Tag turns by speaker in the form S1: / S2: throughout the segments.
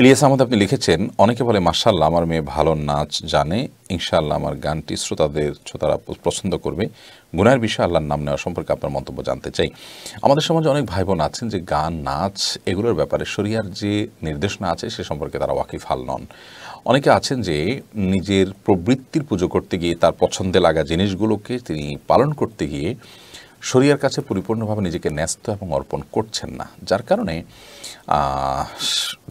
S1: ইলিয়াস আহমদ আপনি লিখেছেন অনেকে বলে মার্শাল্লাহ আমার মেয়ে ভালো নাচ জানে ইনশাআল্লাহ আমার গানটি শ্রোতাদের শ্রোতারা পছন্দ করবে গুনার বিষয়ে আল্লাহর নাম নেওয়া সম্পর্কে আপনার মন্তব্য জানতে চাই আমাদের সমাজে অনেক ভাই বোন আছেন যে গান নাচ এগুলোর ব্যাপারে শরিয়ার যে নির্দেশনা আছে সে সম্পর্কে তারা ওয়াকিফ হাল নন অনেকে আছেন যে নিজের প্রবৃত্তির পুজো করতে গিয়ে তার পছন্দে লাগা জিনিসগুলোকে তিনি পালন করতে গিয়ে শরিয়ার কাছে পরিপূর্ণভাবে নিজেকে ন্যস্ত এবং অর্পণ করছেন না যার কারণে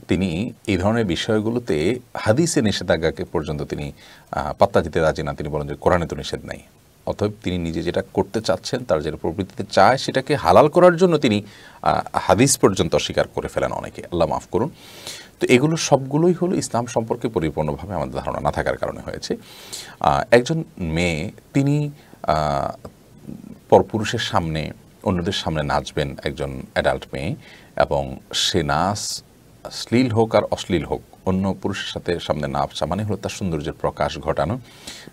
S1: তিনি এই ধরনের বিষয়গুলোতে হাদিসে নিষেধাজ্ঞাকে পর্যন্ত তিনি পাত্তা দিতে রাজি না তিনি বলেন যে কোরআনে তো নিষেধ নাই অতএব তিনি নিজে যেটা করতে চাচ্ছেন তার যেটা প্রবৃত্তিতে চায় সেটাকে হালাল করার জন্য তিনি হাদিস পর্যন্ত অস্বীকার করে ফেলেন অনেকে আল্লাহ মাফ করুন তো এগুলো সবগুলোই হলো ইসলাম সম্পর্কে পরিপূর্ণভাবে আমাদের ধারণা না থাকার কারণে হয়েছে একজন মেয়ে তিনি পরপুরুষের সামনে অন্যদের সামনে নাচবেন একজন অ্যাডাল্ট মেয়ে এবং সে নাচ শ্লীল হোক আর অশ্লীল হোক অন্য পুরুষের সাথে সামনে না আপসা মানে হলো তার সৌন্দর্যের প্রকাশ ঘটানো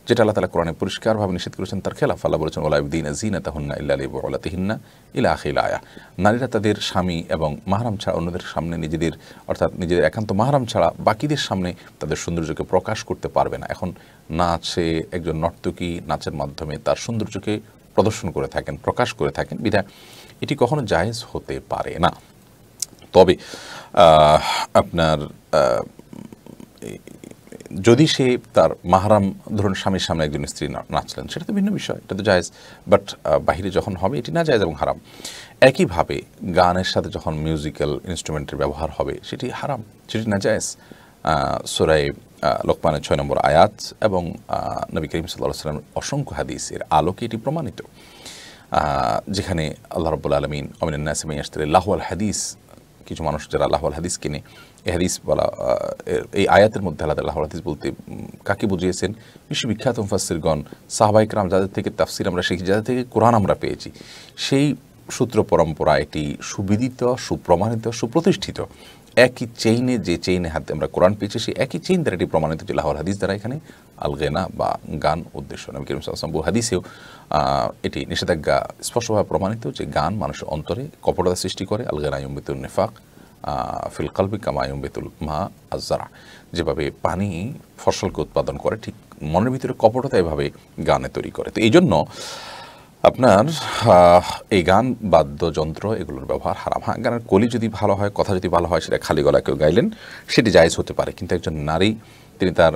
S1: যেটা আল্লাহ তালা কোরআনে পরিষ্কারভাবে নিষেধ করেছেন তার খেলাফ আল্লাহ বলেছেন ওলাইবদিন জিনা তাহন্না ইল্লা আলী ওলাতিহিন্না ইলা আখিল আয়া নারীরা তাদের স্বামী এবং মাহারাম ছাড়া অন্যদের সামনে নিজেদের অর্থাৎ নিজেদের একান্ত মাহারাম ছাড়া বাকিদের সামনে তাদের সৌন্দর্যকে প্রকাশ করতে পারবে না এখন নাচে একজন নর্তকী নাচের মাধ্যমে তার সৌন্দর্যকে প্রদর্শন করে থাকেন প্রকাশ করে থাকেন বিধায় এটি কখনো জায়েজ হতে পারে না তবে আপনার যদি সে তার মাহারাম ধরুন স্বামীর সামনে একজন স্ত্রী নাচলেন সেটা তো ভিন্ন বিষয় এটা তো জায়েজ বাট বাহিরে যখন হবে এটি না জায়েজ এবং হারাম একইভাবে গানের সাথে যখন মিউজিক্যাল ইনস্ট্রুমেন্টের ব্যবহার হবে সেটি হারাম সেটি না জায়েজ সোরাই লোকমানের ছয় নম্বর আয়াত এবং নবী করিম সাল্লাহ সাল্লাম অসংখ্য হাদিস এর আলোকে এটি প্রমাণিত যেখানে আল্লাহ রব্বুল আলমিন অমিন নাসিমাই আসতে লাহওয়াল হাদিস কিছু মানুষ যারা আল্লাহওয়াল হাদিস কিনে এ হাদিস বলা এই আয়াতের মধ্যে আলাদা আল্লাহ হাদিস বলতে কাকে বুঝিয়েছেন বিশ্ববিখ্যাত ফাসিরগণ সাহবাইকরাম যাদের থেকে তাফসির আমরা শিখি যাদের থেকে কোরআন আমরা পেয়েছি সেই সূত্র পরম্পরা এটি সুবিদিত সুপ্রমাণিত সুপ্রতিষ্ঠিত একই চেইনে যে চেইনে হাতে আমরা কোরআন পেয়েছি সেই একই চেইন দ্বারা এটি প্রমাণিত যে লাহল হাদিস দ্বারা এখানে গেনা বা গান উদ্দেশ্য নবী হাদিসেও এটি নিষেধাজ্ঞা স্পষ্টভাবে প্রমাণিত যে গান মানুষের অন্তরে কপটতা সৃষ্টি করে গেনা ইম্বিতুল নেফাক ফিলকালবিক মায়ুম বেতুল মা আজারা যেভাবে পানি ফসলকে উৎপাদন করে ঠিক মনের ভিতরে কপটতা এভাবে গানে তৈরি করে তো এই জন্য আপনার এই গান বাদ্যযন্ত্র এগুলোর ব্যবহার হারাম হ্যাঁ গানের কলি যদি ভালো হয় কথা যদি ভালো হয় সেটা খালি গলা কেউ গাইলেন সেটি জায়জ হতে পারে কিন্তু একজন নারী তিনি তার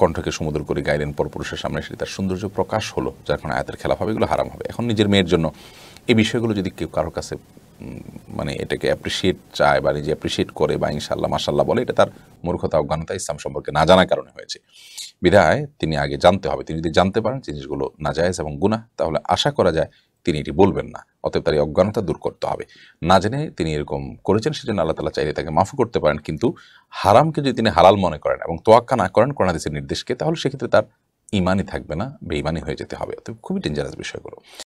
S1: কণ্ঠকে সুমুদ্র করে গাইলেন পরপুরুষের সামনে সেটি তার সৌন্দর্য প্রকাশ হলো যার কোনো আয়াতের খেলা হবে এগুলো হারাম হবে এখন নিজের মেয়ের জন্য এই বিষয়গুলো যদি কেউ কারোর কাছে মানে এটাকে অ্যাপ্রিসিয়েট চায় বা নিজে অ্যাপ্রিসিয়েট করে বা ইনশাল্লাহ মাসাল্লাহ বলে এটা তার মূর্খতা অজ্ঞানতা ইসলাম সম্পর্কে না জানার কারণে হয়েছে বিধায় তিনি আগে জানতে হবে তিনি যদি জানতে পারেন জিনিসগুলো না জায়েজ এবং গুণা তাহলে আশা করা যায় তিনি এটি বলবেন না অতএব তার এই অজ্ঞানতা দূর করতে হবে না জেনে তিনি এরকম করেছেন সেজন্য আল্লাহ তালা চাইলে তাকে মাফ করতে পারেন কিন্তু হারামকে যদি তিনি হালাল মনে করেন এবং তোয়াক্কা না করেন কোরআনাদিসের নির্দেশকে তাহলে সেক্ষেত্রে তার ইমানই থাকবে না বেঈমানি হয়ে যেতে হবে অতএব খুবই ডেঞ্জারাস বিষয়গুলো